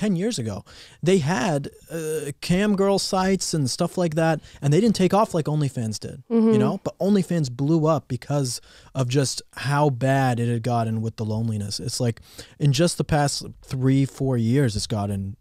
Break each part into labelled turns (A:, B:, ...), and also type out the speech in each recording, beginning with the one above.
A: 10 years ago, they had uh, cam girl sites and stuff like that, and they didn't take off like OnlyFans did, mm-hmm. you know? But OnlyFans blew up because of just how bad it had gotten with the loneliness. It's like in just the past three, four years, it's gotten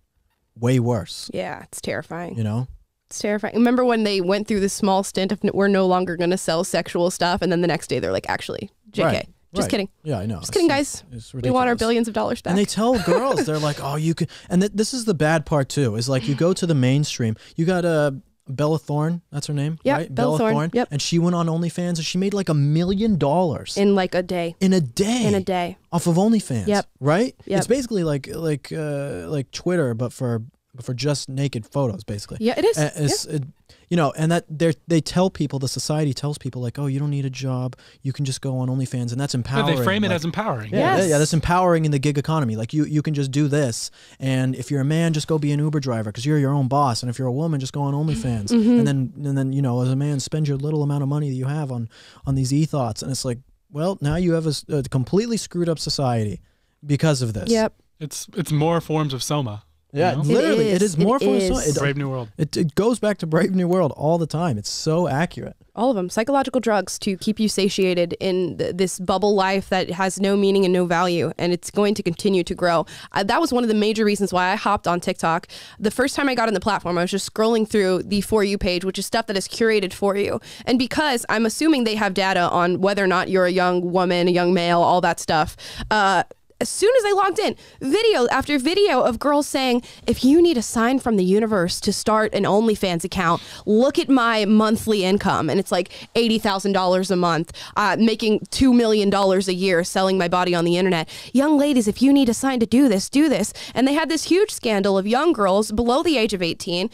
A: way worse.
B: Yeah, it's terrifying. You know? It's terrifying. Remember when they went through this small stint of we're no longer going to sell sexual stuff, and then the next day they're like, actually, JK. Right. Just right. kidding.
A: Yeah, I know. Just it's, kidding, guys. we want our
B: billions of dollars back. And they tell girls, they're
A: like, oh, you can. And th this is the bad part, too, is like you go to the mainstream, you got a. Uh, Bella Thorne, that's her name, right? Bella, Bella Thorne, Thorne. Yep. And she went on OnlyFans and she made like a million dollars in
B: like a day.
A: In a day. In a day. Off of OnlyFans. Yep. Right. Yep. It's basically like like uh, like Twitter, but for for just naked photos, basically. Yeah, it is. It's, yeah. It, you know, and that they they tell people, the society tells people, like, oh, you don't need a job, you can just go on OnlyFans, and that's empowering. they frame like, it as empowering. Yeah, yes. yeah, that's empowering in the gig economy. Like, you you can just do this, and if you're a man, just go be an Uber driver because you're your own boss, and if you're a woman, just go on OnlyFans, mm-hmm. and then and then you know, as a man, spend your little amount of money that you have on on these e thoughts, and it's like, well, now you have a, a completely screwed up society because of this. Yep. It's it's more forms of soma. Yeah, you know? literally, it is more it for is. It, Brave New World. It, it goes back to Brave New World all the time. It's so accurate.
B: All of them, psychological drugs to keep you satiated in th- this bubble life that has no meaning and no value, and it's going to continue to grow. Uh, that was one of the major reasons why I hopped on TikTok. The first time I got on the platform, I was just scrolling through the for you page, which is stuff that is curated for you, and because I'm assuming they have data on whether or not you're a young woman, a young male, all that stuff. Uh, as soon as I logged in, video after video of girls saying, if you need a sign from the universe to start an OnlyFans account, look at my monthly income. And it's like $80,000 a month, uh, making $2 million a year selling my body on the internet. Young ladies, if you need a sign to do this, do this. And they had this huge scandal of young girls below the age of 18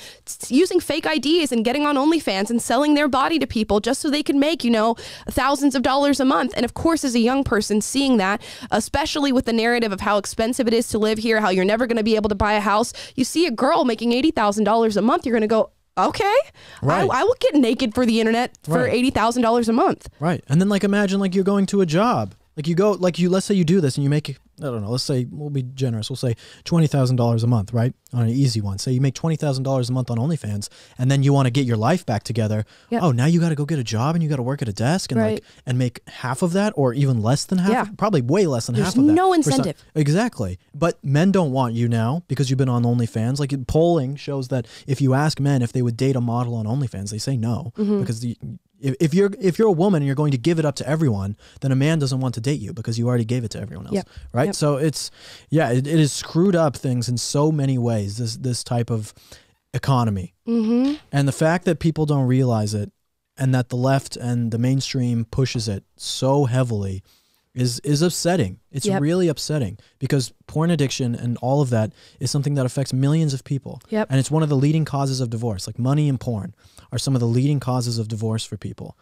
B: using fake IDs and getting on OnlyFans and selling their body to people just so they could make, you know, thousands of dollars a month. And of course, as a young person seeing that, especially with the narrative of how expensive it is to live here, how you're never going to be able to buy a house, you see a girl making $80,000 a month, you're going to go, okay, right. I, I, will get naked for the internet for right. $80,000 a month.
A: Right. And then, like, imagine, like, you're going to a job. Like, you go, like, you, let's say you do this and you make I don't know, let's say we'll be generous. We'll say $20,000 a month, right? On an easy one. Say you make $20,000 a month on OnlyFans and then you want to get your life back together. Yep. Oh, now you got to go get a job and you got to work at a desk and right. like and make half of that or even less than half, yeah. probably way less than There's half of that. no incentive. exactly. But men don't want you now because you've been on OnlyFans. Like polling shows that if you ask men if they would date a model on OnlyFans, they say no mm -hmm. because the, if, you're if you're a woman and you're going to give it up to everyone, then a man doesn't want to date you because you already gave it to everyone else, yep. right? Yep. So it's yeah, it, it has screwed up things in so many ways. This this type of economy, mm-hmm. and the fact that people don't realize it, and that the left and the mainstream pushes it so heavily is is upsetting. It's yep. really upsetting because porn addiction and all of that is something that affects millions of people. Yep. And it's one of the leading causes of divorce. Like money and porn are some of the leading causes of divorce for people.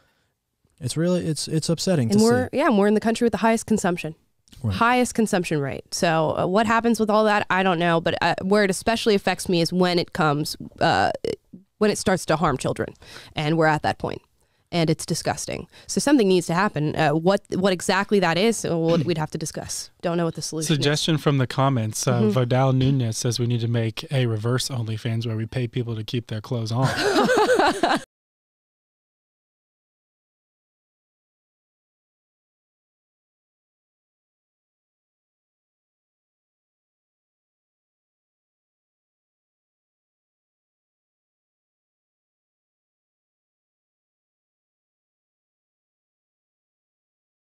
A: It's really it's it's upsetting and we're, see.
B: Yeah, and we're in the country with the highest consumption. Right. Highest consumption rate. So uh, what happens with all that? I don't know, but uh, where it especially affects me is when it comes uh, when it starts to harm children, and we're at that point and it's disgusting. So something needs to happen. Uh, what what exactly that is, uh, we'd have to discuss. Don't know what the solution.
A: Suggestion is. from the comments: uh, mm-hmm. Nunez says we need to make a reverse OnlyFans where we pay people to keep their clothes on.